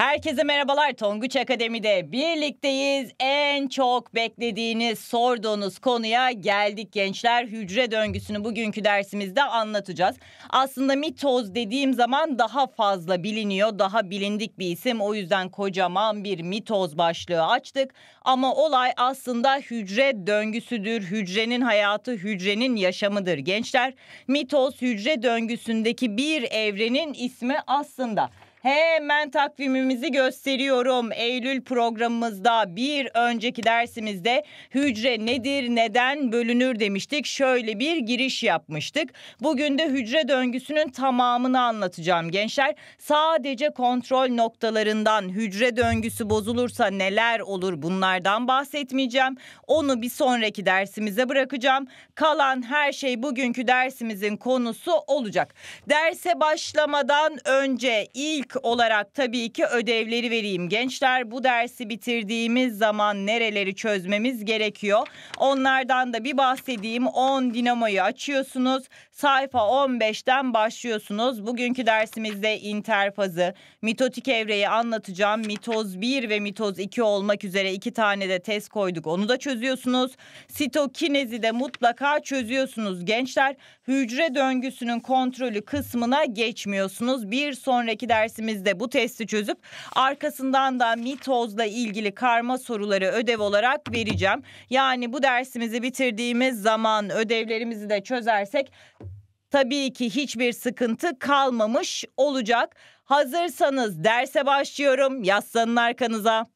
Herkese merhabalar. Tonguç Akademi'de birlikteyiz. En çok beklediğiniz, sorduğunuz konuya geldik gençler. Hücre döngüsünü bugünkü dersimizde anlatacağız. Aslında mitoz dediğim zaman daha fazla biliniyor, daha bilindik bir isim. O yüzden kocaman bir mitoz başlığı açtık. Ama olay aslında hücre döngüsüdür. Hücrenin hayatı, hücrenin yaşamıdır gençler. Mitoz hücre döngüsündeki bir evrenin ismi aslında. Hemen takvimimizi gösteriyorum. Eylül programımızda bir önceki dersimizde hücre nedir, neden bölünür demiştik. Şöyle bir giriş yapmıştık. Bugün de hücre döngüsünün tamamını anlatacağım gençler. Sadece kontrol noktalarından hücre döngüsü bozulursa neler olur bunlardan bahsetmeyeceğim. Onu bir sonraki dersimize bırakacağım. Kalan her şey bugünkü dersimizin konusu olacak. Derse başlamadan önce ilk Ek olarak tabii ki ödevleri vereyim. Gençler bu dersi bitirdiğimiz zaman nereleri çözmemiz gerekiyor? Onlardan da bir bahsedeyim. 10 dinamoyu açıyorsunuz. Sayfa 15'ten başlıyorsunuz. Bugünkü dersimizde interfazı, mitotik evreyi anlatacağım. Mitoz 1 ve mitoz 2 olmak üzere iki tane de test koyduk. Onu da çözüyorsunuz. Sitokinezi de mutlaka çözüyorsunuz gençler. Hücre döngüsünün kontrolü kısmına geçmiyorsunuz. Bir sonraki dersimizde bu testi çözüp arkasından da mitozla ilgili karma soruları ödev olarak vereceğim. Yani bu dersimizi bitirdiğimiz zaman ödevlerimizi de çözersek tabii ki hiçbir sıkıntı kalmamış olacak. Hazırsanız derse başlıyorum. Yaslanın arkanıza.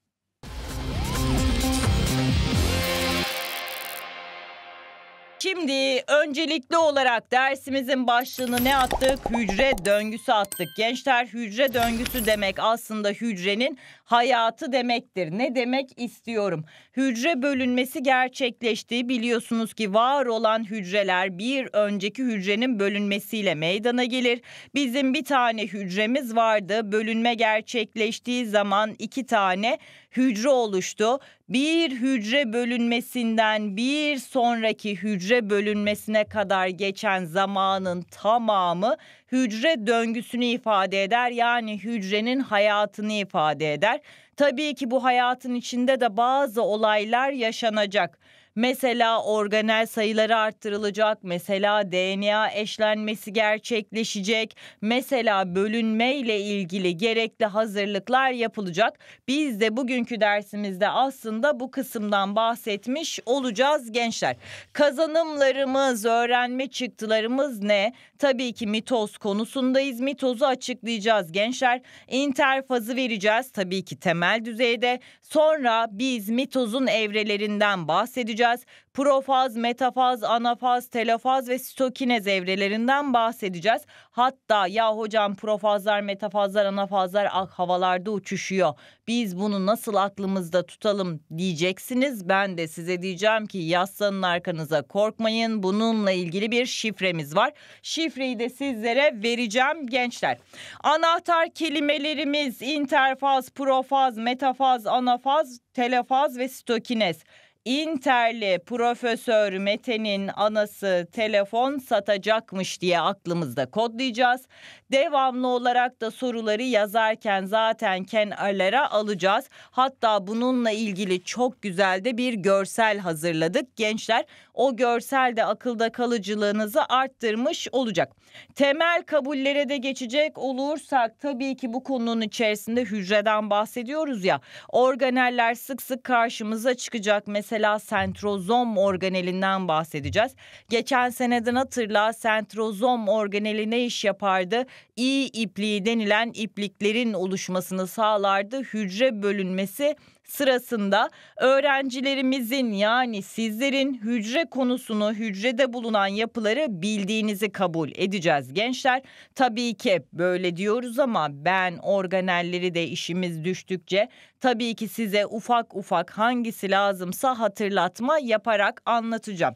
Şimdi öncelikli olarak dersimizin başlığını ne attık? Hücre döngüsü attık. Gençler hücre döngüsü demek aslında hücrenin hayatı demektir. Ne demek istiyorum? Hücre bölünmesi gerçekleştiği biliyorsunuz ki var olan hücreler bir önceki hücrenin bölünmesiyle meydana gelir. Bizim bir tane hücremiz vardı. Bölünme gerçekleştiği zaman iki tane hücre oluştu. Bir hücre bölünmesinden bir sonraki hücre bölünmesine kadar geçen zamanın tamamı hücre döngüsünü ifade eder. Yani hücrenin hayatını ifade eder. Tabii ki bu hayatın içinde de bazı olaylar yaşanacak. Mesela organel sayıları arttırılacak, mesela DNA eşlenmesi gerçekleşecek, mesela bölünme ile ilgili gerekli hazırlıklar yapılacak. Biz de bugünkü dersimizde aslında bu kısımdan bahsetmiş olacağız gençler. Kazanımlarımız, öğrenme çıktılarımız ne? Tabii ki mitoz konusundayız. Mitozu açıklayacağız gençler. İnterfazı vereceğiz tabii ki temel düzeyde. Sonra biz mitozun evrelerinden bahsedeceğiz bahsedeceğiz. Profaz, metafaz, anafaz, telofaz ve sitokinez evrelerinden bahsedeceğiz. Hatta ya hocam profazlar, metafazlar, anafazlar ah, havalarda uçuşuyor. Biz bunu nasıl aklımızda tutalım diyeceksiniz. Ben de size diyeceğim ki yaslanın arkanıza korkmayın. Bununla ilgili bir şifremiz var. Şifreyi de sizlere vereceğim gençler. Anahtar kelimelerimiz interfaz, profaz, metafaz, anafaz, telefaz ve sitokinez. Interli Profesör Mete'nin anası telefon satacakmış diye aklımızda kodlayacağız. Devamlı olarak da soruları yazarken zaten kenarlara alacağız. Hatta bununla ilgili çok güzel de bir görsel hazırladık. Gençler o görsel de akılda kalıcılığınızı arttırmış olacak. Temel kabullere de geçecek olursak tabii ki bu konunun içerisinde hücreden bahsediyoruz ya. Organeller sık sık karşımıza çıkacak. Mesela sentrozom organelinden bahsedeceğiz. Geçen seneden hatırla sentrozom organeli ne iş yapardı? i ipliği denilen ipliklerin oluşmasını sağlardı. Hücre bölünmesi sırasında öğrencilerimizin yani sizlerin hücre konusunu hücrede bulunan yapıları bildiğinizi kabul edeceğiz gençler. Tabii ki böyle diyoruz ama ben organelleri de işimiz düştükçe tabii ki size ufak ufak hangisi lazımsa hatırlatma yaparak anlatacağım.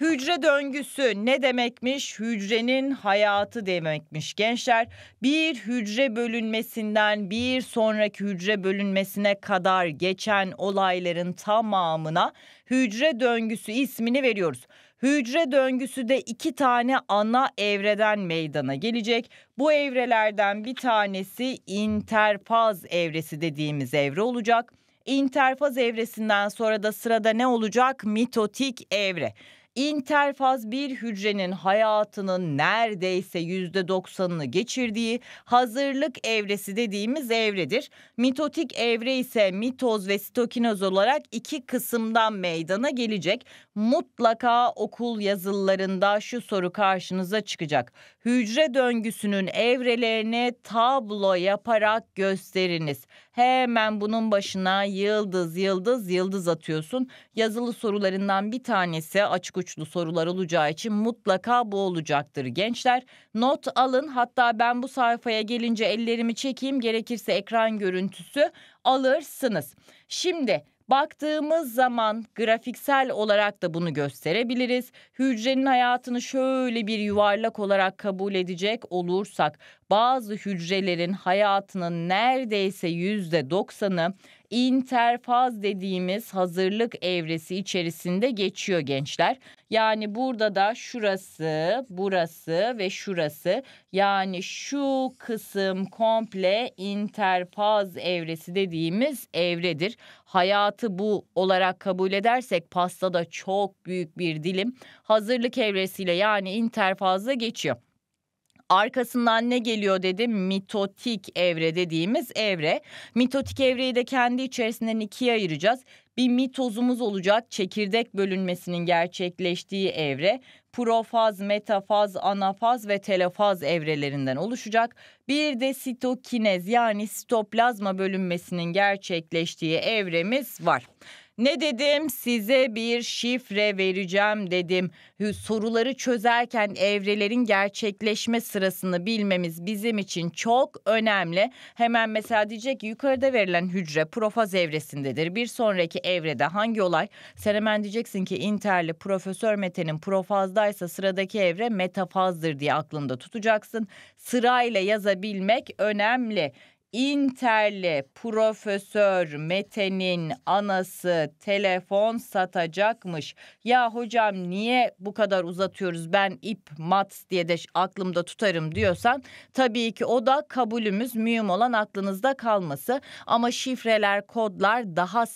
Hücre döngüsü ne demekmiş? Hücrenin hayatı demekmiş gençler. Bir hücre bölünmesinden bir sonraki hücre bölünmesine kadar geç geçen olayların tamamına hücre döngüsü ismini veriyoruz. Hücre döngüsü de iki tane ana evreden meydana gelecek. Bu evrelerden bir tanesi interfaz evresi dediğimiz evre olacak. İnterfaz evresinden sonra da sırada ne olacak? Mitotik evre interfaz bir hücrenin hayatının neredeyse yüzde doksanını geçirdiği hazırlık evresi dediğimiz evredir. Mitotik evre ise mitoz ve sitokinoz olarak iki kısımdan meydana gelecek. Mutlaka okul yazılarında şu soru karşınıza çıkacak. Hücre döngüsünün evrelerini tablo yaparak gösteriniz. Hemen bunun başına yıldız yıldız yıldız atıyorsun. Yazılı sorularından bir tanesi açık uç ölçülü sorular olacağı için mutlaka bu olacaktır gençler. Not alın hatta ben bu sayfaya gelince ellerimi çekeyim gerekirse ekran görüntüsü alırsınız. Şimdi Baktığımız zaman grafiksel olarak da bunu gösterebiliriz. Hücrenin hayatını şöyle bir yuvarlak olarak kabul edecek olursak bazı hücrelerin hayatının neredeyse yüzde doksanı interfaz dediğimiz hazırlık evresi içerisinde geçiyor gençler. Yani burada da şurası, burası ve şurası yani şu kısım komple interfaz evresi dediğimiz evredir. Hayatı bu olarak kabul edersek pastada çok büyük bir dilim hazırlık evresiyle yani interfazla geçiyor. Arkasından ne geliyor dedim Mitotik evre dediğimiz evre. Mitotik evreyi de kendi içerisinden ikiye ayıracağız. Bir mitozumuz olacak çekirdek bölünmesinin gerçekleştiği evre. Profaz, metafaz, anafaz ve telofaz evrelerinden oluşacak. Bir de sitokinez yani sitoplazma bölünmesinin gerçekleştiği evremiz var. Ne dedim? Size bir şifre vereceğim dedim. Soruları çözerken evrelerin gerçekleşme sırasını bilmemiz bizim için çok önemli. Hemen mesela diyecek ki yukarıda verilen hücre profaz evresindedir. Bir sonraki evrede hangi olay? Sen hemen diyeceksin ki interli Profesör Mete'nin profazdaysa sıradaki evre metafazdır diye aklında tutacaksın. Sırayla yazabilmek önemli. Interle Profesör Mete'nin anası telefon satacakmış. Ya hocam niye bu kadar uzatıyoruz ben ip mat diye de aklımda tutarım diyorsan tabii ki o da kabulümüz mühim olan aklınızda kalması ama şifreler kodlar daha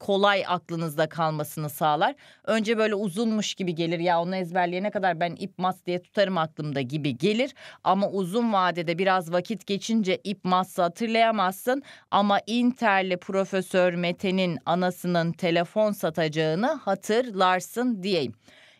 kolay aklınızda kalmasını sağlar. Önce böyle uzunmuş gibi gelir ya onu ezberleyene kadar ben ip mas diye tutarım aklımda gibi gelir. Ama uzun vadede biraz vakit geçince ip massa hatırlayamazsın. Ama Inter'li Profesör Mete'nin anasının telefon satacağını hatırlarsın diyeyim.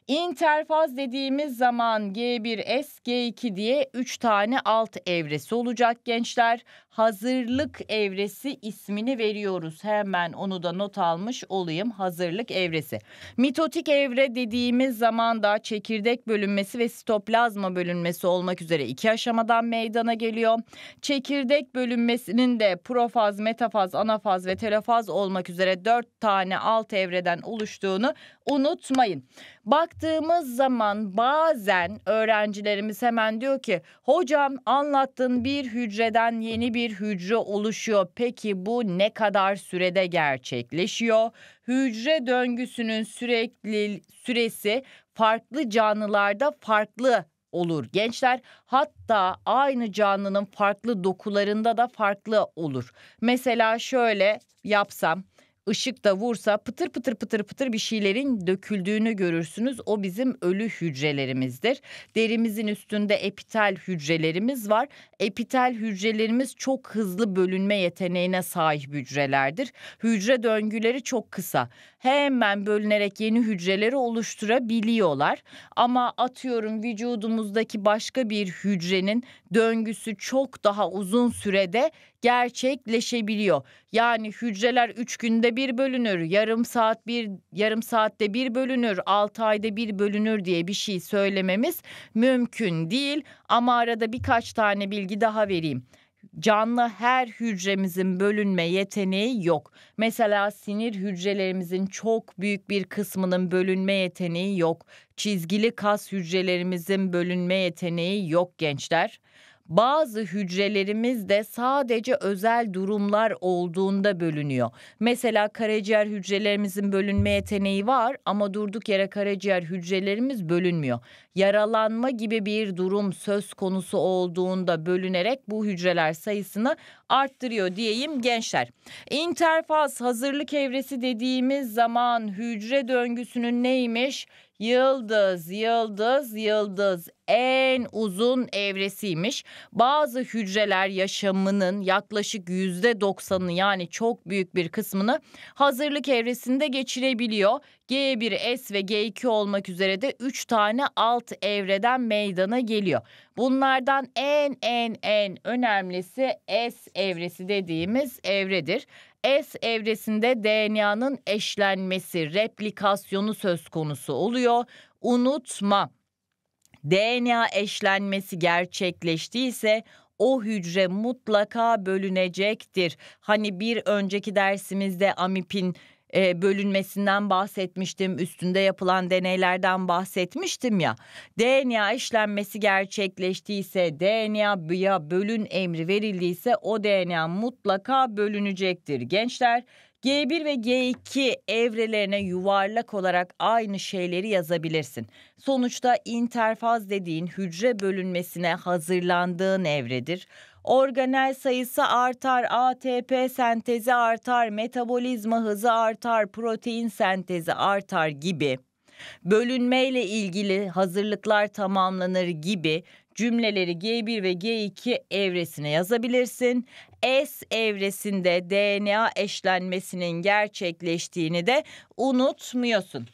İnterfaz dediğimiz zaman G1S, G2 diye 3 tane alt evresi olacak gençler. Hazırlık evresi ismini veriyoruz. Hemen onu da not almış olayım. Hazırlık evresi. Mitotik evre dediğimiz zaman da çekirdek bölünmesi ve sitoplazma bölünmesi olmak üzere iki aşamadan meydana geliyor. Çekirdek bölünmesinin de profaz, metafaz, anafaz ve telofaz olmak üzere 4 tane alt evreden oluştuğunu unutmayın. Baktığımız zaman bazen öğrencilerimiz hemen diyor ki hocam anlattın bir hücreden yeni bir hücre oluşuyor. Peki bu ne kadar sürede gerçekleşiyor? Hücre döngüsünün sürekli süresi farklı canlılarda farklı olur. Gençler hatta aynı canlının farklı dokularında da farklı olur. Mesela şöyle yapsam ışık da vursa pıtır pıtır pıtır pıtır bir şeylerin döküldüğünü görürsünüz. O bizim ölü hücrelerimizdir. Derimizin üstünde epitel hücrelerimiz var. Epitel hücrelerimiz çok hızlı bölünme yeteneğine sahip hücrelerdir. Hücre döngüleri çok kısa hemen bölünerek yeni hücreleri oluşturabiliyorlar. Ama atıyorum vücudumuzdaki başka bir hücrenin döngüsü çok daha uzun sürede gerçekleşebiliyor. Yani hücreler 3 günde bir bölünür, yarım saat bir yarım saatte bir bölünür, 6 ayda bir bölünür diye bir şey söylememiz mümkün değil ama arada birkaç tane bilgi daha vereyim. Canlı her hücremizin bölünme yeteneği yok. Mesela sinir hücrelerimizin çok büyük bir kısmının bölünme yeteneği yok. Çizgili kas hücrelerimizin bölünme yeteneği yok gençler bazı hücrelerimiz de sadece özel durumlar olduğunda bölünüyor. Mesela karaciğer hücrelerimizin bölünme yeteneği var ama durduk yere karaciğer hücrelerimiz bölünmüyor. Yaralanma gibi bir durum söz konusu olduğunda bölünerek bu hücreler sayısını arttırıyor diyeyim gençler. İnterfaz hazırlık evresi dediğimiz zaman hücre döngüsünün neymiş? Yıldız, yıldız, yıldız en uzun evresiymiş. Bazı hücreler yaşamının yaklaşık yüzde doksanını yani çok büyük bir kısmını hazırlık evresinde geçirebiliyor. G1S ve G2 olmak üzere de 3 tane alt evreden meydana geliyor. Bunlardan en en en önemlisi S evresi dediğimiz evredir. S evresinde DNA'nın eşlenmesi, replikasyonu söz konusu oluyor. Unutma. DNA eşlenmesi gerçekleştiyse o hücre mutlaka bölünecektir. Hani bir önceki dersimizde amipin e, bölünmesinden bahsetmiştim. Üstünde yapılan deneylerden bahsetmiştim ya. DNA işlenmesi gerçekleştiyse, DNA DNA'ya bölün emri verildiyse o DNA mutlaka bölünecektir. Gençler G1 ve G2 evrelerine yuvarlak olarak aynı şeyleri yazabilirsin. Sonuçta interfaz dediğin hücre bölünmesine hazırlandığın evredir organel sayısı artar, ATP sentezi artar, metabolizma hızı artar, protein sentezi artar gibi. Bölünmeyle ilgili hazırlıklar tamamlanır gibi cümleleri G1 ve G2 evresine yazabilirsin. S evresinde DNA eşlenmesinin gerçekleştiğini de unutmuyorsun.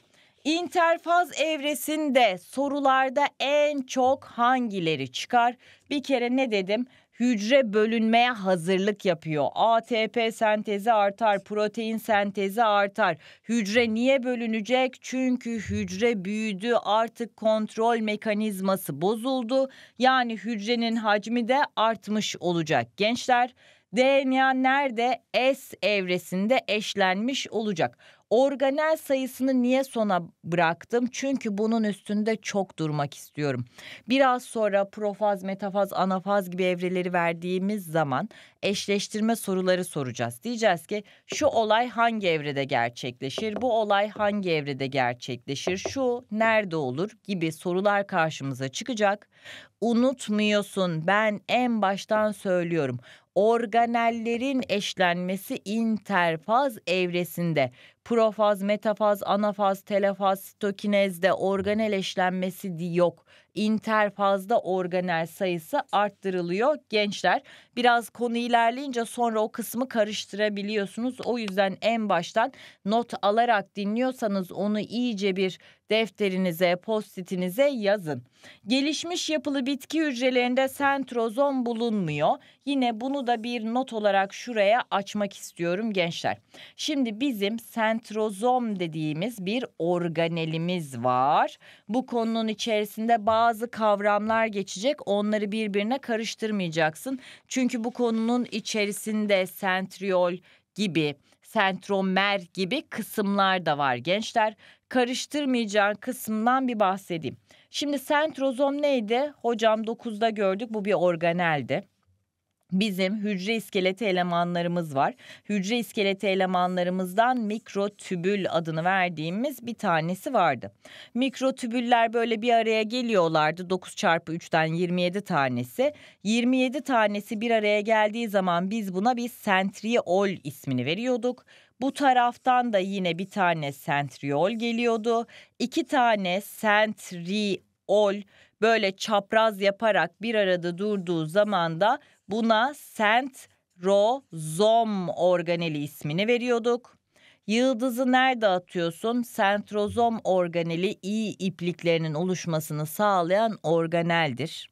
İnterfaz evresinde sorularda en çok hangileri çıkar? Bir kere ne dedim? hücre bölünmeye hazırlık yapıyor. ATP sentezi artar, protein sentezi artar. Hücre niye bölünecek? Çünkü hücre büyüdü, artık kontrol mekanizması bozuldu. Yani hücrenin hacmi de artmış olacak. Gençler DNA nerede? S evresinde eşlenmiş olacak. Organel sayısını niye sona bıraktım? Çünkü bunun üstünde çok durmak istiyorum. Biraz sonra profaz, metafaz, anafaz gibi evreleri verdiğimiz zaman eşleştirme soruları soracağız. Diyeceğiz ki şu olay hangi evrede gerçekleşir? Bu olay hangi evrede gerçekleşir? Şu nerede olur gibi sorular karşımıza çıkacak. Unutmuyorsun ben en baştan söylüyorum organellerin eşlenmesi interfaz evresinde. Profaz, metafaz, anafaz, telefaz, sitokinezde organeleşlenmesi yok. İnterfazda organel sayısı arttırılıyor gençler. Biraz konu ilerleyince sonra o kısmı karıştırabiliyorsunuz. O yüzden en baştan not alarak dinliyorsanız onu iyice bir defterinize, postitinize yazın. Gelişmiş yapılı bitki hücrelerinde sentrozom bulunmuyor. Yine bunu da bir not olarak şuraya açmak istiyorum gençler. Şimdi bizim sentrozom dediğimiz bir organelimiz var. Bu konunun içerisinde bazı kavramlar geçecek. Onları birbirine karıştırmayacaksın. Çünkü bu konunun içerisinde sentriol gibi sentromer gibi kısımlar da var gençler. Karıştırmayacağın kısımdan bir bahsedeyim. Şimdi sentrozom neydi? Hocam 9'da gördük bu bir organeldi bizim hücre iskeleti elemanlarımız var. Hücre iskeleti elemanlarımızdan mikrotübül adını verdiğimiz bir tanesi vardı. Mikrotübüller böyle bir araya geliyorlardı. 9 çarpı 3'ten 27 tanesi. 27 tanesi bir araya geldiği zaman biz buna bir sentriol ismini veriyorduk. Bu taraftan da yine bir tane sentriol geliyordu. İki tane sentriol böyle çapraz yaparak bir arada durduğu zaman da Buna sentrozom organeli ismini veriyorduk. Yıldızı nerede atıyorsun? Sentrozom organeli iyi ipliklerinin oluşmasını sağlayan organeldir.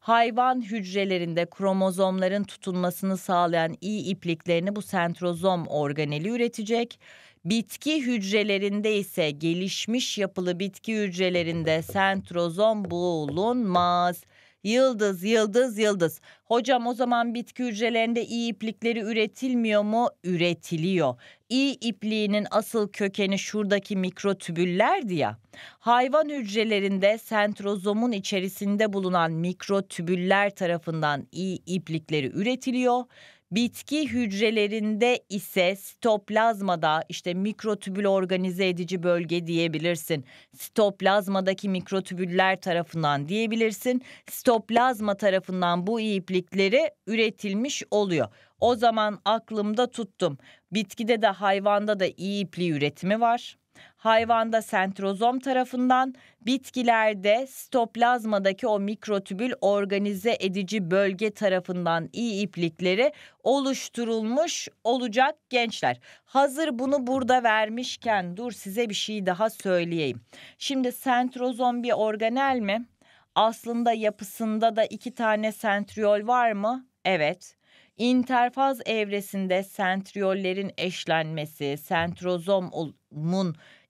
Hayvan hücrelerinde kromozomların tutunmasını sağlayan iyi ipliklerini bu sentrozom organeli üretecek. Bitki hücrelerinde ise gelişmiş yapılı bitki hücrelerinde sentrozom bulunmaz. Yıldız, yıldız, yıldız. Hocam o zaman bitki hücrelerinde iyi iplikleri üretilmiyor mu? Üretiliyor. İyi ipliğinin asıl kökeni şuradaki mikrotübüllerdi ya. Hayvan hücrelerinde sentrozomun içerisinde bulunan mikrotübüller tarafından iyi iplikleri üretiliyor. Bitki hücrelerinde ise sitoplazmada işte mikrotübül organize edici bölge diyebilirsin. Sitoplazmadaki mikrotübüller tarafından diyebilirsin. Sitoplazma tarafından bu iplikleri üretilmiş oluyor. O zaman aklımda tuttum. Bitkide de hayvanda da iyi ipliği üretimi var hayvanda sentrozom tarafından, bitkilerde sitoplazmadaki o mikrotübül organize edici bölge tarafından iyi iplikleri oluşturulmuş olacak gençler. Hazır bunu burada vermişken dur size bir şey daha söyleyeyim. Şimdi sentrozom bir organel mi? Aslında yapısında da iki tane sentriol var mı? Evet. İnterfaz evresinde sentriollerin eşlenmesi, sentrozomun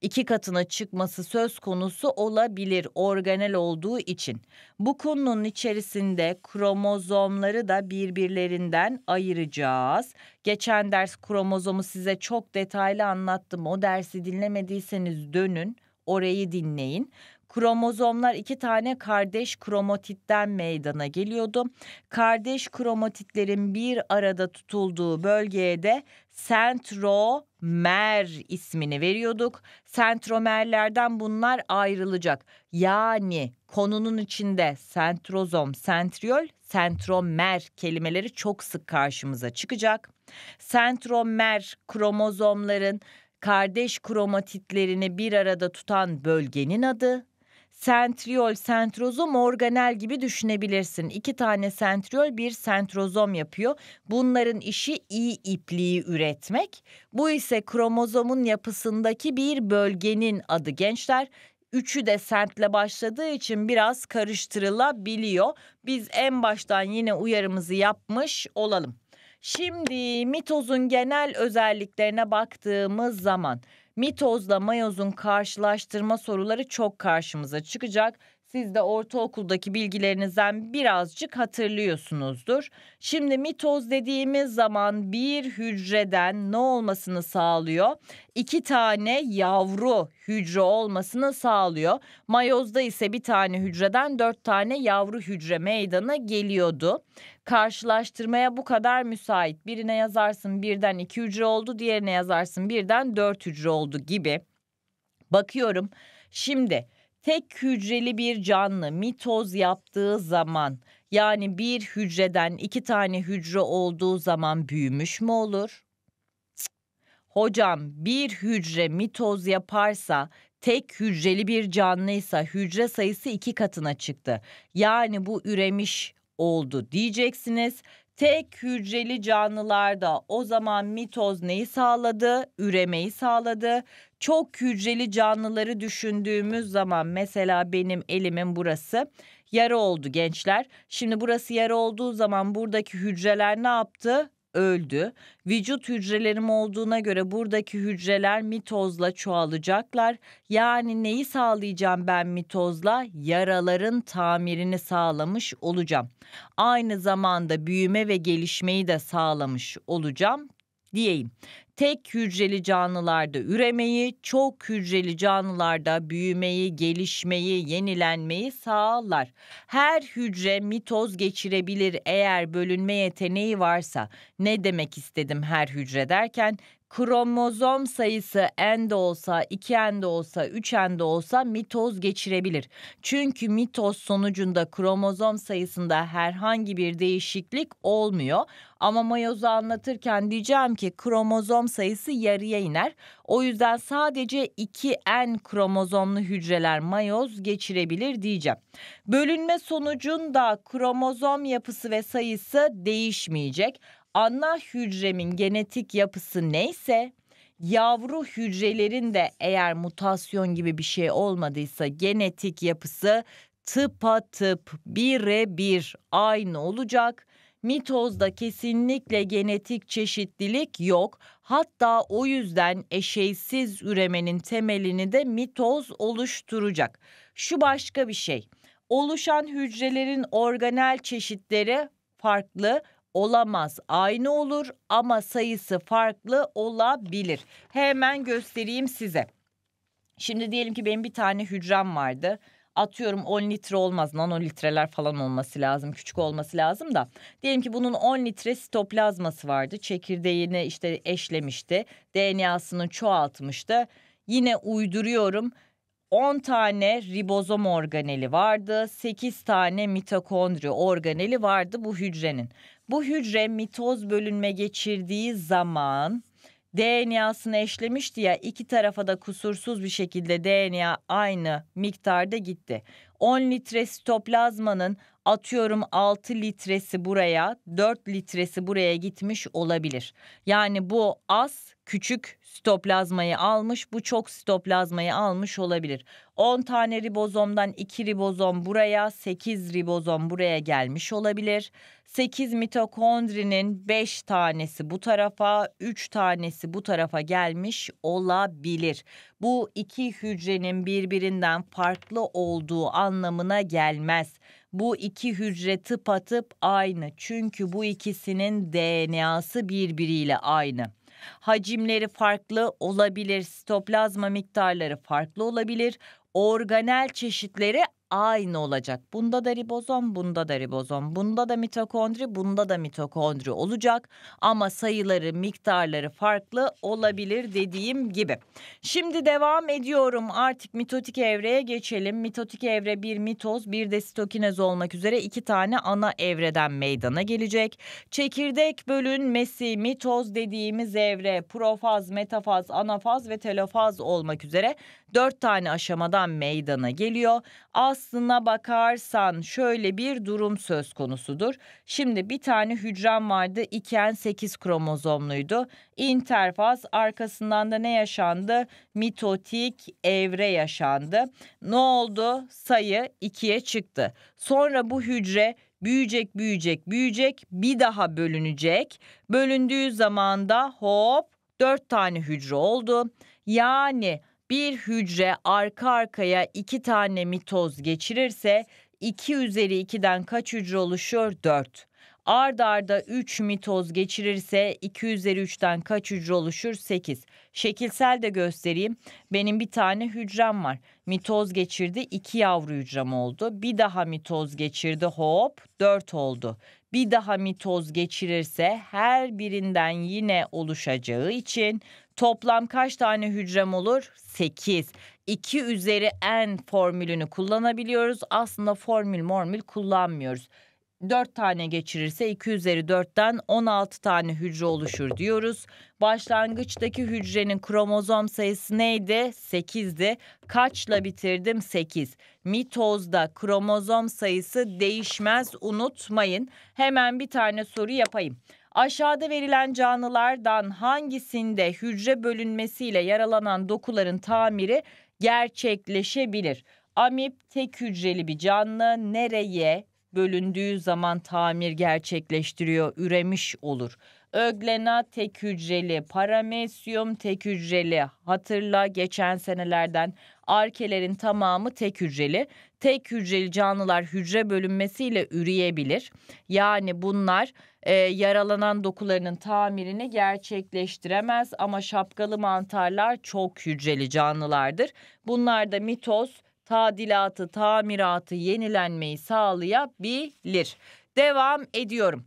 iki katına çıkması söz konusu olabilir organel olduğu için. Bu konunun içerisinde kromozomları da birbirlerinden ayıracağız. Geçen ders kromozomu size çok detaylı anlattım. O dersi dinlemediyseniz dönün orayı dinleyin. Kromozomlar iki tane kardeş kromatitten meydana geliyordu. Kardeş kromatitlerin bir arada tutulduğu bölgeye de sentromer ismini veriyorduk. Sentromerlerden bunlar ayrılacak. Yani konunun içinde sentrozom, sentriol, sentromer kelimeleri çok sık karşımıza çıkacak. Sentromer kromozomların kardeş kromatitlerini bir arada tutan bölgenin adı sentriol, sentrozom, organel gibi düşünebilirsin. İki tane sentriol, bir sentrozom yapıyor. Bunların işi iyi ipliği üretmek. Bu ise kromozomun yapısındaki bir bölgenin adı gençler. Üçü de sentle başladığı için biraz karıştırılabiliyor. Biz en baştan yine uyarımızı yapmış olalım. Şimdi mitozun genel özelliklerine baktığımız zaman mitozla mayozun karşılaştırma soruları çok karşımıza çıkacak. Siz de ortaokuldaki bilgilerinizden birazcık hatırlıyorsunuzdur. Şimdi mitoz dediğimiz zaman bir hücreden ne olmasını sağlıyor? İki tane yavru hücre olmasını sağlıyor. Mayozda ise bir tane hücreden dört tane yavru hücre meydana geliyordu. Karşılaştırmaya bu kadar müsait. Birine yazarsın birden iki hücre oldu, diğerine yazarsın birden dört hücre oldu gibi. Bakıyorum. Şimdi tek hücreli bir canlı mitoz yaptığı zaman yani bir hücreden iki tane hücre olduğu zaman büyümüş mü olur? Hocam bir hücre mitoz yaparsa tek hücreli bir canlıysa hücre sayısı iki katına çıktı. Yani bu üremiş oldu diyeceksiniz Tek hücreli canlılarda o zaman mitoz neyi sağladı? Üremeyi sağladı. Çok hücreli canlıları düşündüğümüz zaman mesela benim elimin burası yara oldu gençler. Şimdi burası yara olduğu zaman buradaki hücreler ne yaptı? öldü. Vücut hücrelerim olduğuna göre buradaki hücreler mitozla çoğalacaklar. Yani neyi sağlayacağım ben mitozla? Yaraların tamirini sağlamış olacağım. Aynı zamanda büyüme ve gelişmeyi de sağlamış olacağım diyeyim tek hücreli canlılarda üremeyi, çok hücreli canlılarda büyümeyi, gelişmeyi, yenilenmeyi sağlar. Her hücre mitoz geçirebilir eğer bölünme yeteneği varsa. Ne demek istedim her hücre derken kromozom sayısı n de olsa, 2n de olsa, 3n de olsa mitoz geçirebilir. Çünkü mitoz sonucunda kromozom sayısında herhangi bir değişiklik olmuyor. Ama mayozu anlatırken diyeceğim ki kromozom sayısı yarıya iner. O yüzden sadece 2N kromozomlu hücreler mayoz geçirebilir diyeceğim. Bölünme sonucunda kromozom yapısı ve sayısı değişmeyecek ana hücremin genetik yapısı neyse yavru hücrelerin de eğer mutasyon gibi bir şey olmadıysa genetik yapısı tıpa tıp bir aynı olacak. Mitozda kesinlikle genetik çeşitlilik yok. Hatta o yüzden eşeysiz üremenin temelini de mitoz oluşturacak. Şu başka bir şey. Oluşan hücrelerin organel çeşitleri farklı olamaz. Aynı olur ama sayısı farklı olabilir. Hemen göstereyim size. Şimdi diyelim ki benim bir tane hücrem vardı. Atıyorum 10 litre olmaz. Nanolitreler falan olması lazım. Küçük olması lazım da. Diyelim ki bunun 10 litre sitoplazması vardı. Çekirdeğini işte eşlemişti. DNA'sını çoğaltmıştı. Yine uyduruyorum. 10 tane ribozom organeli vardı, 8 tane mitokondri organeli vardı bu hücrenin. Bu hücre mitoz bölünme geçirdiği zaman DNA'sını eşlemişti ya iki tarafa da kusursuz bir şekilde DNA aynı miktarda gitti. 10 litre sitoplazmanın atıyorum 6 litresi buraya 4 litresi buraya gitmiş olabilir. Yani bu az küçük stoplazmayı almış, bu çok stoplazmayı almış olabilir. 10 tane ribozomdan 2 ribozom buraya, 8 ribozom buraya gelmiş olabilir. 8 mitokondrinin 5 tanesi bu tarafa, 3 tanesi bu tarafa gelmiş olabilir. Bu iki hücrenin birbirinden farklı olduğu anlamına gelmez. Bu iki hücre tıpatıp aynı. Çünkü bu ikisinin DNA'sı birbiriyle aynı. Hacimleri farklı olabilir, sitoplazma miktarları farklı olabilir, organel çeşitleri aynı olacak. Bunda da ribozom, bunda da ribozom, bunda da mitokondri, bunda da mitokondri olacak. Ama sayıları, miktarları farklı olabilir dediğim gibi. Şimdi devam ediyorum. Artık mitotik evreye geçelim. Mitotik evre bir mitoz, bir de sitokinez olmak üzere iki tane ana evreden meydana gelecek. Çekirdek bölünmesi, mitoz dediğimiz evre, profaz, metafaz, anafaz ve telofaz olmak üzere dört tane aşamadan meydana geliyor. As aslına bakarsan şöyle bir durum söz konusudur. Şimdi bir tane hücrem vardı iken 8 kromozomluydu. İnterfaz arkasından da ne yaşandı? Mitotik evre yaşandı. Ne oldu? Sayı 2'ye çıktı. Sonra bu hücre büyüyecek büyüyecek büyüyecek bir daha bölünecek. Bölündüğü zaman da hop 4 tane hücre oldu. Yani bir hücre arka arkaya iki tane mitoz geçirirse 2 üzeri 2'den kaç hücre oluşuyor? 4. Ard arda 3 mitoz geçirirse 2 üzeri 3'ten kaç hücre oluşur? 8. Şekilsel de göstereyim. Benim bir tane hücrem var. Mitoz geçirdi 2 yavru hücrem oldu. Bir daha mitoz geçirdi hop 4 oldu bir daha mitoz geçirirse her birinden yine oluşacağı için toplam kaç tane hücrem olur? 8. 2 üzeri n formülünü kullanabiliyoruz. Aslında formül mormül kullanmıyoruz. 4 tane geçirirse 2 üzeri 4'ten 16 tane hücre oluşur diyoruz. Başlangıçtaki hücrenin kromozom sayısı neydi? 8'di. Kaçla bitirdim? 8. Mitozda kromozom sayısı değişmez unutmayın. Hemen bir tane soru yapayım. Aşağıda verilen canlılardan hangisinde hücre bölünmesiyle yaralanan dokuların tamiri gerçekleşebilir? Amip tek hücreli bir canlı nereye bölündüğü zaman tamir gerçekleştiriyor, üremiş olur. Öglena tek hücreli, paramesyum tek hücreli. Hatırla geçen senelerden arkelerin tamamı tek hücreli. Tek hücreli canlılar hücre bölünmesiyle üreyebilir. Yani bunlar e, yaralanan dokularının tamirini gerçekleştiremez ama şapkalı mantarlar çok hücreli canlılardır. Bunlar da mitoz, tadilatı, tamiratı, yenilenmeyi sağlayabilir. Devam ediyorum.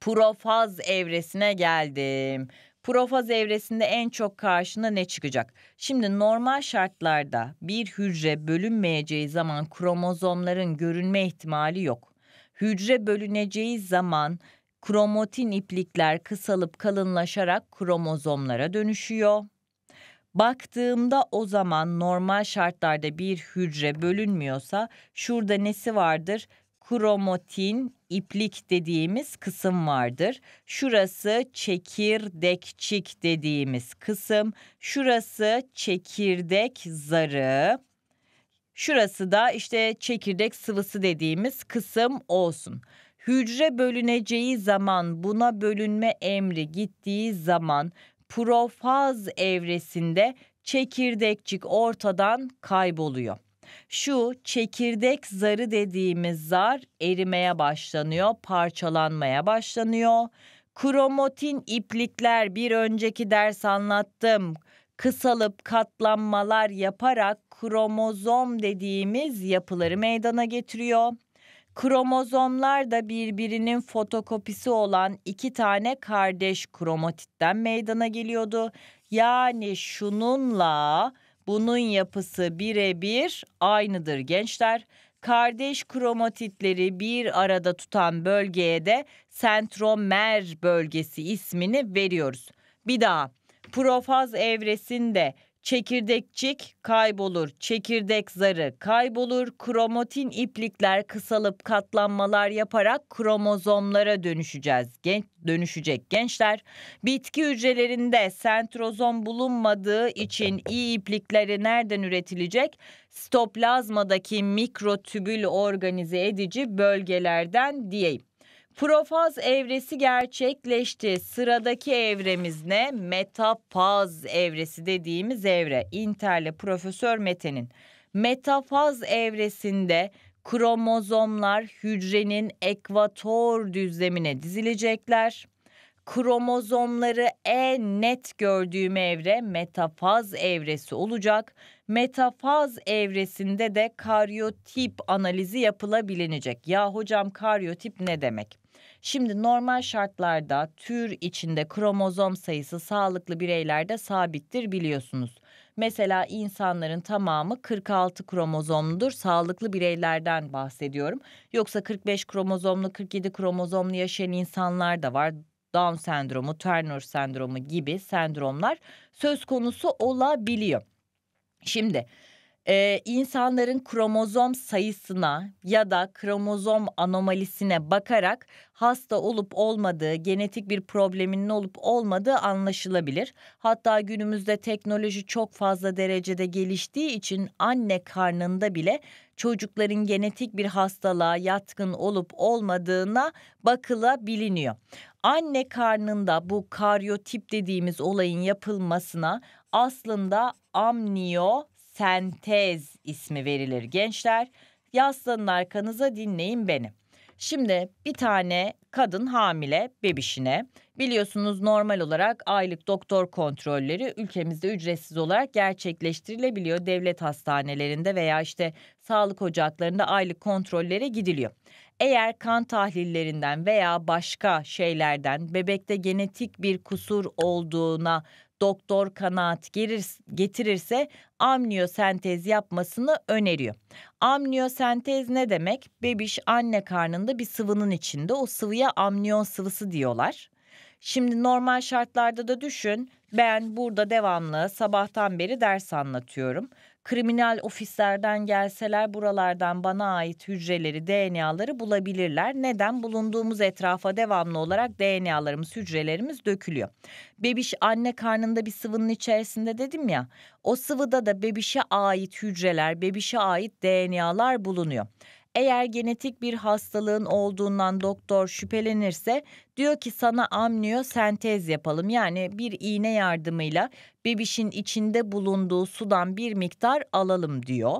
Profaz evresine geldim. Profaz evresinde en çok karşına ne çıkacak? Şimdi normal şartlarda bir hücre bölünmeyeceği zaman kromozomların görünme ihtimali yok. Hücre bölüneceği zaman kromatin iplikler kısalıp kalınlaşarak kromozomlara dönüşüyor. Baktığımda o zaman normal şartlarda bir hücre bölünmüyorsa şurada nesi vardır? Kromatin iplik dediğimiz kısım vardır. Şurası çekirdekçik dediğimiz kısım. Şurası çekirdek zarı. Şurası da işte çekirdek sıvısı dediğimiz kısım olsun. Hücre bölüneceği zaman buna bölünme emri gittiği zaman profaz evresinde çekirdekçik ortadan kayboluyor. Şu çekirdek zarı dediğimiz zar erimeye başlanıyor, parçalanmaya başlanıyor. Kromotin iplikler bir önceki ders anlattım. Kısalıp katlanmalar yaparak kromozom dediğimiz yapıları meydana getiriyor. Kromozomlar da birbirinin fotokopisi olan iki tane kardeş kromatitten meydana geliyordu. Yani şununla bunun yapısı birebir aynıdır gençler. Kardeş kromatitleri bir arada tutan bölgeye de sentromer bölgesi ismini veriyoruz. Bir daha profaz evresinde Çekirdekçik kaybolur, çekirdek zarı kaybolur, kromatin iplikler kısalıp katlanmalar yaparak kromozomlara dönüşeceğiz. Genç dönüşecek gençler. Bitki hücrelerinde sentrozom bulunmadığı için iyi iplikleri nereden üretilecek? Stoplazmadaki mikrotübül organize edici bölgelerden diyeyim. Profaz evresi gerçekleşti. Sıradaki evremiz ne? Metafaz evresi dediğimiz evre. İnterle Profesör Mete'nin. Metafaz evresinde kromozomlar hücrenin ekvator düzlemine dizilecekler. Kromozomları en net gördüğüm evre metafaz evresi olacak. Metafaz evresinde de karyotip analizi yapılabilecek. Ya hocam karyotip ne demek? Şimdi normal şartlarda tür içinde kromozom sayısı sağlıklı bireylerde sabittir biliyorsunuz. Mesela insanların tamamı 46 kromozomludur. Sağlıklı bireylerden bahsediyorum. Yoksa 45 kromozomlu, 47 kromozomlu yaşayan insanlar da var. Down sendromu, Turner sendromu gibi sendromlar söz konusu olabiliyor. Şimdi e, insanların kromozom sayısına ya da kromozom anomalisine bakarak hasta olup olmadığı, genetik bir probleminin olup olmadığı anlaşılabilir. Hatta günümüzde teknoloji çok fazla derecede geliştiği için anne karnında bile çocukların genetik bir hastalığa yatkın olup olmadığına bakılabiliniyor. Anne karnında bu karyotip dediğimiz olayın yapılmasına aslında amniyo sentez ismi verilir gençler. Yaslanın arkanıza dinleyin beni. Şimdi bir tane kadın hamile bebişine biliyorsunuz normal olarak aylık doktor kontrolleri ülkemizde ücretsiz olarak gerçekleştirilebiliyor. Devlet hastanelerinde veya işte sağlık ocaklarında aylık kontrollere gidiliyor. Eğer kan tahlillerinden veya başka şeylerden bebekte genetik bir kusur olduğuna doktor kanaat getirirse amniyosentez yapmasını öneriyor. Amniyosentez ne demek? Bebiş anne karnında bir sıvının içinde o sıvıya amniyon sıvısı diyorlar. Şimdi normal şartlarda da düşün ben burada devamlı sabahtan beri ders anlatıyorum kriminal ofislerden gelseler buralardan bana ait hücreleri, DNA'ları bulabilirler. Neden? Bulunduğumuz etrafa devamlı olarak DNA'larımız, hücrelerimiz dökülüyor. Bebiş anne karnında bir sıvının içerisinde dedim ya. O sıvıda da bebişe ait hücreler, bebişe ait DNA'lar bulunuyor. Eğer genetik bir hastalığın olduğundan doktor şüphelenirse diyor ki sana amniyo sentez yapalım. Yani bir iğne yardımıyla bebişin içinde bulunduğu sudan bir miktar alalım diyor.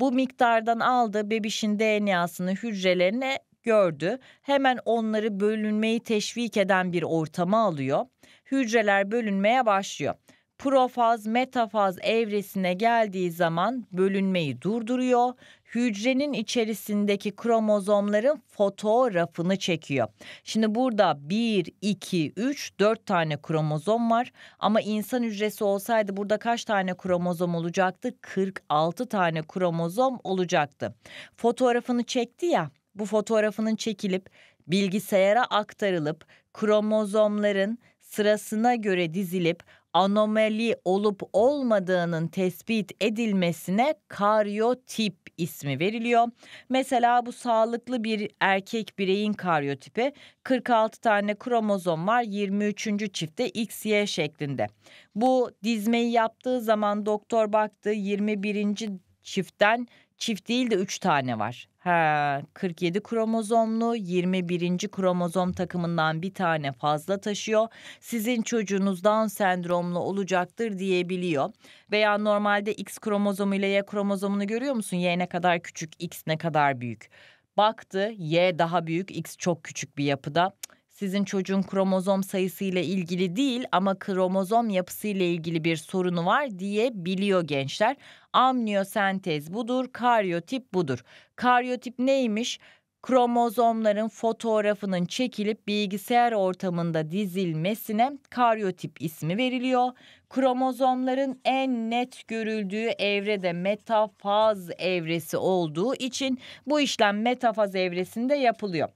Bu miktardan aldı bebişin DNA'sını hücrelerine gördü. Hemen onları bölünmeyi teşvik eden bir ortama alıyor. Hücreler bölünmeye başlıyor. Profaz, metafaz evresine geldiği zaman bölünmeyi durduruyor hücrenin içerisindeki kromozomların fotoğrafını çekiyor. Şimdi burada 1, 2, 3, 4 tane kromozom var ama insan hücresi olsaydı burada kaç tane kromozom olacaktı? 46 tane kromozom olacaktı. Fotoğrafını çekti ya bu fotoğrafının çekilip bilgisayara aktarılıp kromozomların sırasına göre dizilip anomali olup olmadığının tespit edilmesine karyotip ismi veriliyor. Mesela bu sağlıklı bir erkek bireyin karyotipi 46 tane kromozom var 23. çifte XY şeklinde. Bu dizmeyi yaptığı zaman doktor baktı 21. çiftten çift değil de üç tane var. Ha, 47 kromozomlu 21. kromozom takımından bir tane fazla taşıyor. Sizin çocuğunuz Down sendromlu olacaktır diyebiliyor. Veya normalde X kromozomu ile Y kromozomunu görüyor musun? Y ne kadar küçük, X ne kadar büyük. Baktı Y daha büyük, X çok küçük bir yapıda sizin çocuğun kromozom sayısı ile ilgili değil ama kromozom yapısı ile ilgili bir sorunu var diye biliyor gençler. Amniyosentez budur, karyotip budur. Karyotip neymiş? Kromozomların fotoğrafının çekilip bilgisayar ortamında dizilmesine karyotip ismi veriliyor. Kromozomların en net görüldüğü evrede metafaz evresi olduğu için bu işlem metafaz evresinde yapılıyor.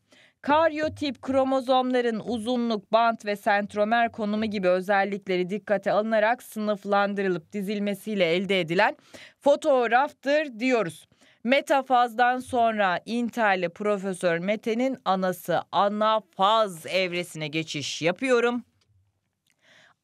Karyotip, kromozomların uzunluk, bant ve sentromer konumu gibi özellikleri dikkate alınarak sınıflandırılıp dizilmesiyle elde edilen fotoğraftır diyoruz. Metafazdan sonra Inter'li Profesör Mete'nin anası anafaz evresine geçiş yapıyorum.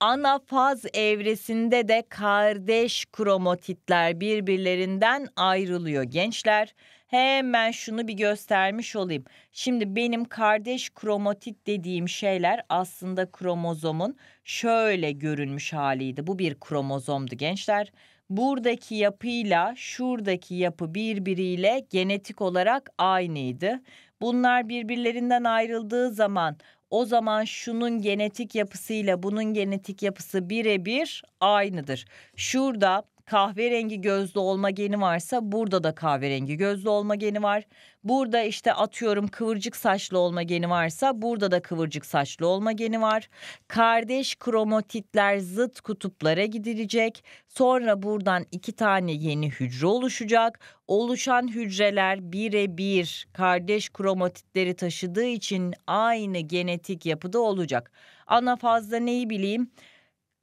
Anafaz evresinde de kardeş kromotitler birbirlerinden ayrılıyor gençler hemen şunu bir göstermiş olayım. Şimdi benim kardeş kromatit dediğim şeyler aslında kromozomun şöyle görünmüş haliydi. Bu bir kromozomdu gençler. Buradaki yapıyla şuradaki yapı birbiriyle genetik olarak aynıydı. Bunlar birbirlerinden ayrıldığı zaman o zaman şunun genetik yapısıyla bunun genetik yapısı birebir aynıdır. Şurada kahverengi gözlü olma geni varsa burada da kahverengi gözlü olma geni var. Burada işte atıyorum kıvırcık saçlı olma geni varsa burada da kıvırcık saçlı olma geni var. Kardeş kromatitler zıt kutuplara gidilecek. Sonra buradan iki tane yeni hücre oluşacak. Oluşan hücreler birebir kardeş kromatitleri taşıdığı için aynı genetik yapıda olacak. Ana fazla neyi bileyim?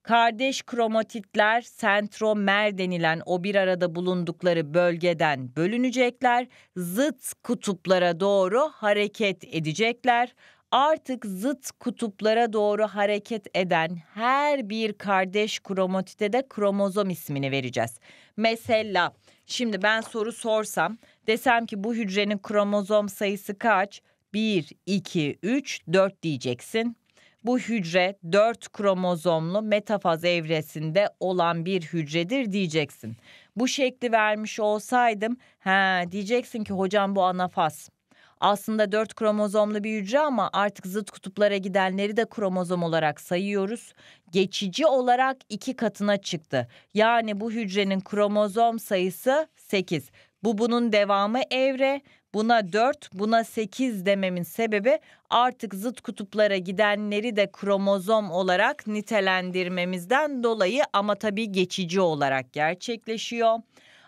Kardeş kromatitler sentromer denilen o bir arada bulundukları bölgeden bölünecekler, zıt kutuplara doğru hareket edecekler. Artık zıt kutuplara doğru hareket eden her bir kardeş kromatite de kromozom ismini vereceğiz. Mesela şimdi ben soru sorsam desem ki bu hücrenin kromozom sayısı kaç? 1, 2, 3, 4 diyeceksin. Bu hücre 4 kromozomlu metafaz evresinde olan bir hücredir diyeceksin. Bu şekli vermiş olsaydım he diyeceksin ki hocam bu anafaz. Aslında 4 kromozomlu bir hücre ama artık zıt kutuplara gidenleri de kromozom olarak sayıyoruz. Geçici olarak 2 katına çıktı. Yani bu hücrenin kromozom sayısı 8. Bu bunun devamı evre buna 4, buna 8 dememin sebebi artık zıt kutuplara gidenleri de kromozom olarak nitelendirmemizden dolayı ama tabii geçici olarak gerçekleşiyor.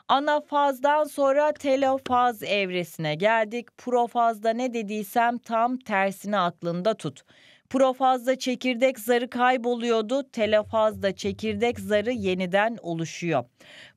Ana fazdan sonra telofaz evresine geldik. Profazda ne dediysem tam tersini aklında tut. Profazda çekirdek zarı kayboluyordu, telofazda çekirdek zarı yeniden oluşuyor.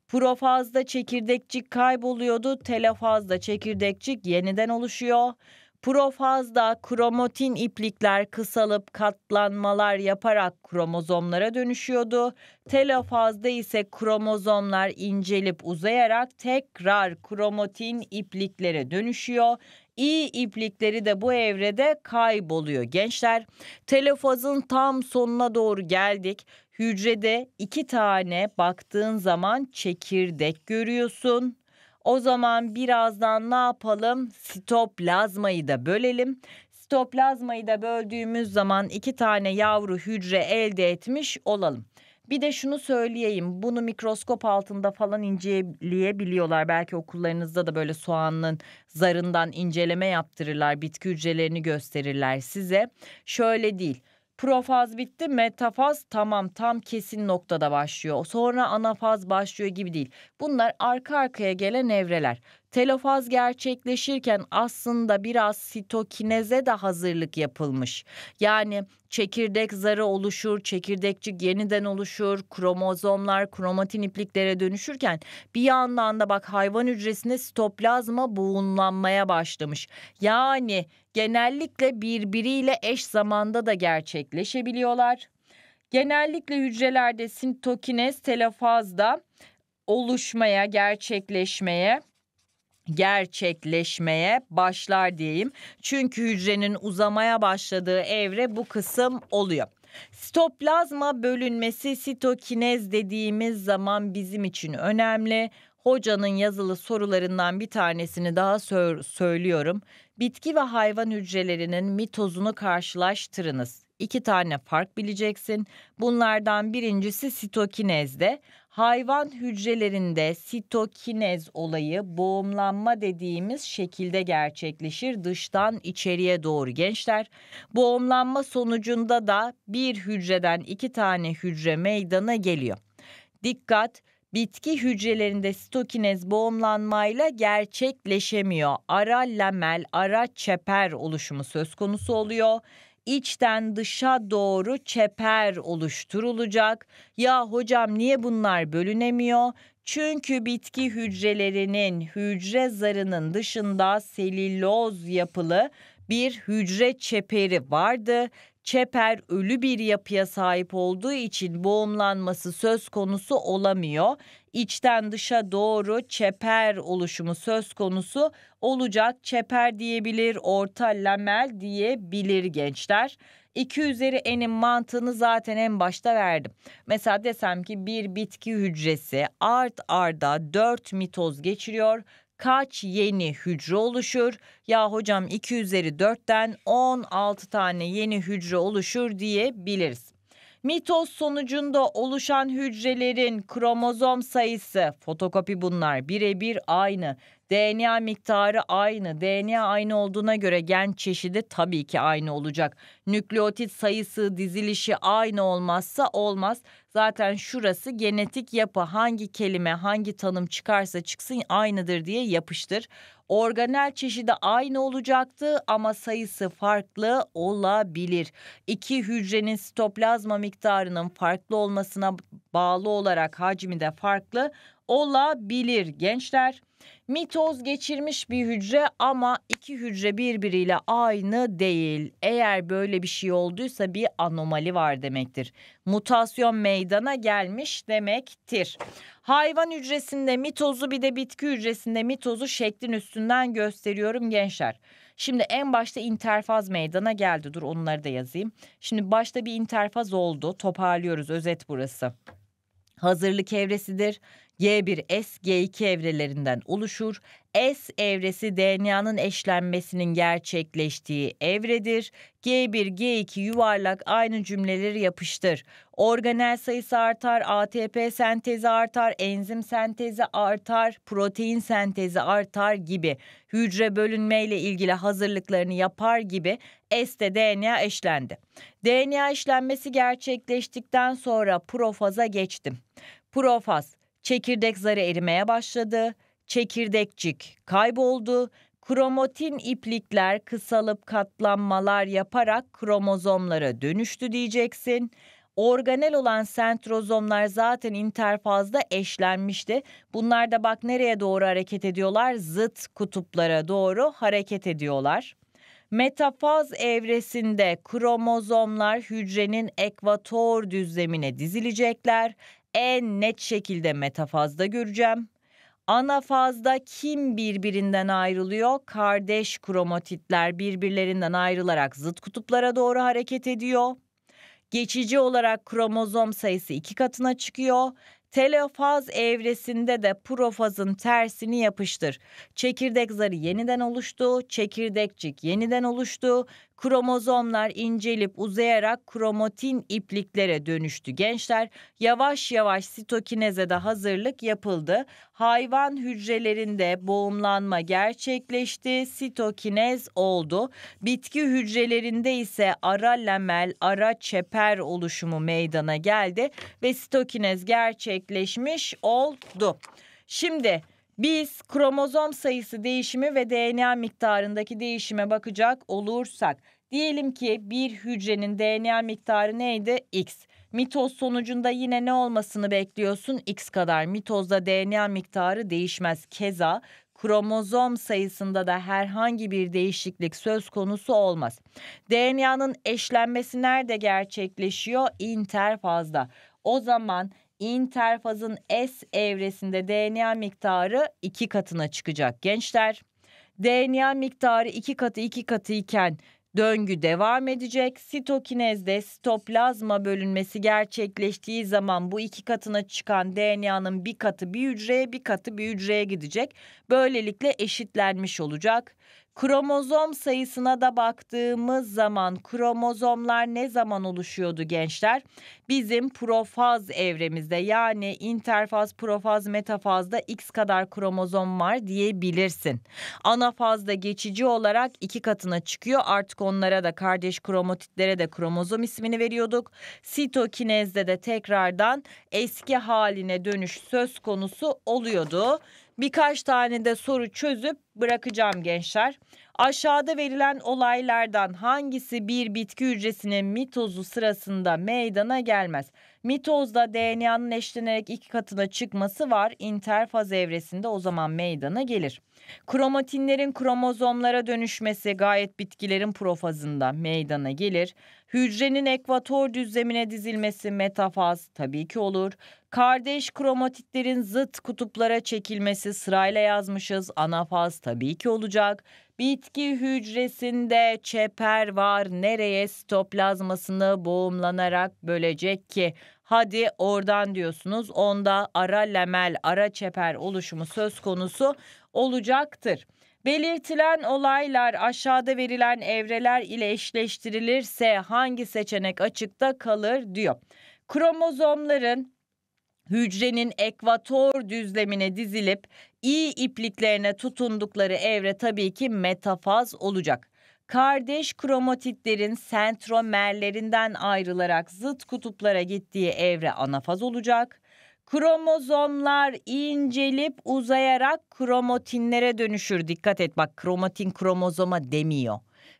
Profazda çekirdekçik kayboluyordu, telofazda çekirdekçik yeniden oluşuyor. Profazda kromatin iplikler kısalıp katlanmalar yaparak kromozomlara dönüşüyordu. Telofazda ise kromozomlar incelip uzayarak tekrar kromatin ipliklere dönüşüyor. İyi iplikleri de bu evrede kayboluyor gençler. Telofazın tam sonuna doğru geldik. Hücrede iki tane baktığın zaman çekirdek görüyorsun. O zaman birazdan ne yapalım? Sitoplazmayı da bölelim. Sitoplazmayı da böldüğümüz zaman iki tane yavru hücre elde etmiş olalım. Bir de şunu söyleyeyim. Bunu mikroskop altında falan inceleyebiliyorlar. Belki okullarınızda da böyle soğanın zarından inceleme yaptırırlar. Bitki hücrelerini gösterirler size. Şöyle değil Profaz bitti, metafaz tamam tam kesin noktada başlıyor. Sonra anafaz başlıyor gibi değil. Bunlar arka arkaya gelen evreler telofaz gerçekleşirken aslında biraz sitokineze de hazırlık yapılmış. Yani çekirdek zarı oluşur, çekirdekçik yeniden oluşur, kromozomlar kromatin ipliklere dönüşürken bir yandan da bak hayvan hücresinde sitoplazma buğunlanmaya başlamış. Yani genellikle birbiriyle eş zamanda da gerçekleşebiliyorlar. Genellikle hücrelerde sitokinez telofazda oluşmaya, gerçekleşmeye gerçekleşmeye başlar diyeyim. Çünkü hücrenin uzamaya başladığı evre bu kısım oluyor. Sitoplazma bölünmesi sitokinez dediğimiz zaman bizim için önemli. Hocanın yazılı sorularından bir tanesini daha sö- söylüyorum. Bitki ve hayvan hücrelerinin mitozunu karşılaştırınız. İki tane fark bileceksin. Bunlardan birincisi sitokinezde hayvan hücrelerinde sitokinez olayı boğumlanma dediğimiz şekilde gerçekleşir dıştan içeriye doğru gençler. Boğumlanma sonucunda da bir hücreden iki tane hücre meydana geliyor. Dikkat! Bitki hücrelerinde sitokinez boğumlanmayla gerçekleşemiyor. Ara lamel, ara çeper oluşumu söz konusu oluyor içten dışa doğru çeper oluşturulacak. Ya hocam niye bunlar bölünemiyor? Çünkü bitki hücrelerinin hücre zarının dışında selüloz yapılı bir hücre çeperi vardı. Çeper ölü bir yapıya sahip olduğu için boğumlanması söz konusu olamıyor içten dışa doğru çeper oluşumu söz konusu olacak. Çeper diyebilir, orta lamel diyebilir gençler. 2 üzeri n'in mantığını zaten en başta verdim. Mesela desem ki bir bitki hücresi art arda 4 mitoz geçiriyor kaç yeni hücre oluşur? Ya hocam 2 üzeri 4'ten 16 tane yeni hücre oluşur diyebiliriz. Mitoz sonucunda oluşan hücrelerin kromozom sayısı fotokopi bunlar birebir aynı DNA miktarı aynı. DNA aynı olduğuna göre gen çeşidi tabii ki aynı olacak. Nükleotit sayısı, dizilişi aynı olmazsa olmaz. Zaten şurası genetik yapı hangi kelime, hangi tanım çıkarsa çıksın aynıdır diye yapıştır. Organel çeşidi aynı olacaktı ama sayısı farklı olabilir. İki hücrenin sitoplazma miktarının farklı olmasına bağlı olarak hacmi de farklı olabilir gençler. Mitoz geçirmiş bir hücre ama iki hücre birbiriyle aynı değil. Eğer böyle bir şey olduysa bir anomali var demektir. Mutasyon meydana gelmiş demektir. Hayvan hücresinde mitozu bir de bitki hücresinde mitozu şeklin üstünden gösteriyorum gençler. Şimdi en başta interfaz meydana geldi. Dur onları da yazayım. Şimdi başta bir interfaz oldu. Toparlıyoruz. Özet burası hazırlık evresidir. Y1S G2 evrelerinden oluşur. S evresi DNA'nın eşlenmesinin gerçekleştiği evredir. G1 G2 yuvarlak aynı cümleleri yapıştır. Organel sayısı artar, ATP sentezi artar, enzim sentezi artar, protein sentezi artar gibi. Hücre bölünme ile ilgili hazırlıklarını yapar gibi S'te DNA eşlendi. DNA eşlenmesi gerçekleştikten sonra profaza geçtim. Profaz çekirdek zarı erimeye başladı, çekirdekçik kayboldu, kromatin iplikler kısalıp katlanmalar yaparak kromozomlara dönüştü diyeceksin. Organel olan sentrozomlar zaten interfazda eşlenmişti. Bunlar da bak nereye doğru hareket ediyorlar? Zıt kutuplara doğru hareket ediyorlar. Metafaz evresinde kromozomlar hücrenin ekvator düzlemine dizilecekler en net şekilde metafazda göreceğim. Anafazda kim birbirinden ayrılıyor? Kardeş kromatitler birbirlerinden ayrılarak zıt kutuplara doğru hareket ediyor. Geçici olarak kromozom sayısı iki katına çıkıyor. Telofaz evresinde de profazın tersini yapıştır. Çekirdek zarı yeniden oluştu, çekirdekcik yeniden oluştu, Kromozomlar incelip uzayarak kromatin ipliklere dönüştü. Gençler yavaş yavaş sitokineze de hazırlık yapıldı. Hayvan hücrelerinde boğumlanma gerçekleşti. Sitokinez oldu. Bitki hücrelerinde ise ara lamel, ara çeper oluşumu meydana geldi ve sitokinez gerçekleşmiş oldu. Şimdi biz kromozom sayısı değişimi ve DNA miktarındaki değişime bakacak olursak Diyelim ki bir hücrenin DNA miktarı neydi? X. Mitoz sonucunda yine ne olmasını bekliyorsun? X kadar. Mitozda DNA miktarı değişmez. Keza kromozom sayısında da herhangi bir değişiklik söz konusu olmaz. DNA'nın eşlenmesi nerede gerçekleşiyor? İnterfazda. O zaman interfazın S evresinde DNA miktarı iki katına çıkacak gençler. DNA miktarı iki katı iki katı iken Döngü devam edecek. Sitokinezde sitoplazma bölünmesi gerçekleştiği zaman bu iki katına çıkan DNA'nın bir katı bir hücreye, bir katı bir hücreye gidecek. Böylelikle eşitlenmiş olacak Kromozom sayısına da baktığımız zaman kromozomlar ne zaman oluşuyordu gençler? Bizim profaz evremizde yani interfaz, profaz, metafazda x kadar kromozom var diyebilirsin. Anafazda geçici olarak iki katına çıkıyor. Artık onlara da kardeş kromotitlere de kromozom ismini veriyorduk. Sitokinezde de tekrardan eski haline dönüş söz konusu oluyordu. Birkaç tane de soru çözüp bırakacağım gençler. Aşağıda verilen olaylardan hangisi bir bitki hücresinin mitozu sırasında meydana gelmez? Mitozda DNA'nın eşlenerek iki katına çıkması var. İnterfaz evresinde o zaman meydana gelir. Kromatinlerin kromozomlara dönüşmesi gayet bitkilerin profazında meydana gelir. Hücrenin ekvator düzlemine dizilmesi metafaz tabii ki olur. Kardeş kromatitlerin zıt kutuplara çekilmesi sırayla yazmışız. Anafaz tabii ki olacak. Bitki hücresinde çeper var. Nereye Stoplazmasını boğumlanarak bölecek ki Hadi oradan diyorsunuz. Onda ara lemel, ara çeper oluşumu söz konusu olacaktır. Belirtilen olaylar aşağıda verilen evreler ile eşleştirilirse hangi seçenek açıkta kalır diyor. Kromozomların hücrenin ekvator düzlemine dizilip iyi ipliklerine tutundukları evre tabii ki metafaz olacak kardeş kromatitlerin sentromerlerinden ayrılarak zıt kutuplara gittiği evre anafaz olacak. Kromozomlar incelip uzayarak kromatinlere dönüşür. Dikkat et bak kromatin kromozoma demiyor.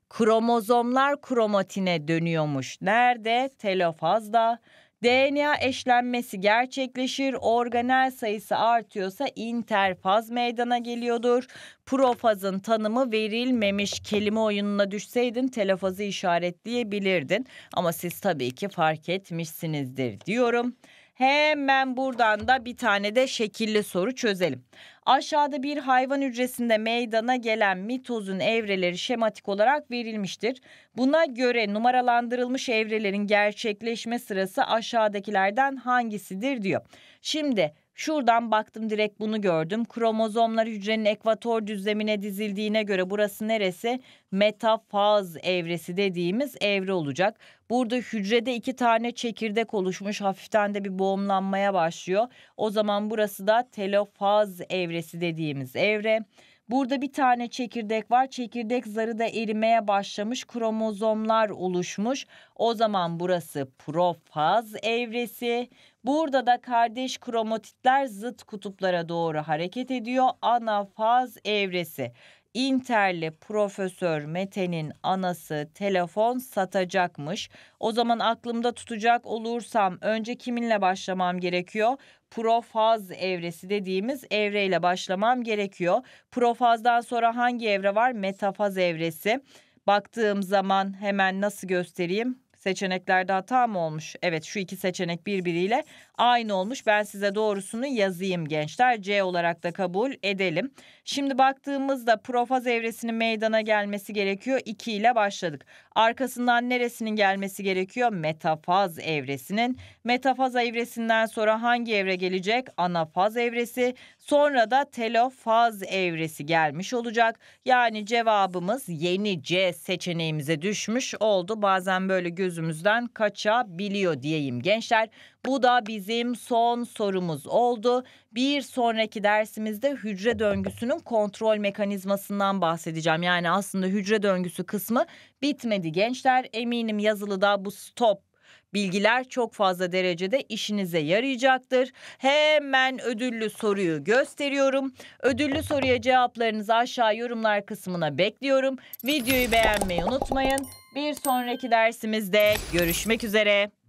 Kromozomlar kromatine dönüyormuş. Nerede? Telofazda. DNA eşlenmesi gerçekleşir. Organel sayısı artıyorsa interfaz meydana geliyordur. Profazın tanımı verilmemiş kelime oyununa düşseydin telefazı işaretleyebilirdin. Ama siz tabii ki fark etmişsinizdir diyorum. Hemen buradan da bir tane de şekilli soru çözelim. Aşağıda bir hayvan hücresinde meydana gelen mitozun evreleri şematik olarak verilmiştir. Buna göre numaralandırılmış evrelerin gerçekleşme sırası aşağıdakilerden hangisidir diyor. Şimdi Şuradan baktım direkt bunu gördüm. Kromozomlar hücrenin ekvator düzlemine dizildiğine göre burası neresi? Metafaz evresi dediğimiz evre olacak. Burada hücrede iki tane çekirdek oluşmuş. Hafiften de bir boğumlanmaya başlıyor. O zaman burası da telofaz evresi dediğimiz evre. Burada bir tane çekirdek var. Çekirdek zarı da erimeye başlamış. Kromozomlar oluşmuş. O zaman burası profaz evresi. Burada da kardeş kromatitler zıt kutuplara doğru hareket ediyor. Ana faz evresi. Inter'li Profesör Mete'nin anası telefon satacakmış. O zaman aklımda tutacak olursam önce kiminle başlamam gerekiyor? Profaz evresi dediğimiz evreyle başlamam gerekiyor. Profazdan sonra hangi evre var? Metafaz evresi. Baktığım zaman hemen nasıl göstereyim? Seçeneklerde hata mı olmuş? Evet şu iki seçenek birbiriyle aynı olmuş. Ben size doğrusunu yazayım gençler. C olarak da kabul edelim. Şimdi baktığımızda profaz evresinin meydana gelmesi gerekiyor. 2 ile başladık. Arkasından neresinin gelmesi gerekiyor? Metafaz evresinin. Metafaz evresinden sonra hangi evre gelecek? Anafaz evresi. Sonra da telofaz evresi gelmiş olacak. Yani cevabımız yeni C seçeneğimize düşmüş oldu. Bazen böyle göz gözümüzden kaçabiliyor diyeyim gençler. Bu da bizim son sorumuz oldu. Bir sonraki dersimizde hücre döngüsünün kontrol mekanizmasından bahsedeceğim. Yani aslında hücre döngüsü kısmı bitmedi gençler. Eminim yazılıda bu stop bilgiler çok fazla derecede işinize yarayacaktır. Hemen ödüllü soruyu gösteriyorum. Ödüllü soruya cevaplarınızı aşağı yorumlar kısmına bekliyorum. Videoyu beğenmeyi unutmayın. Bir sonraki dersimizde görüşmek üzere.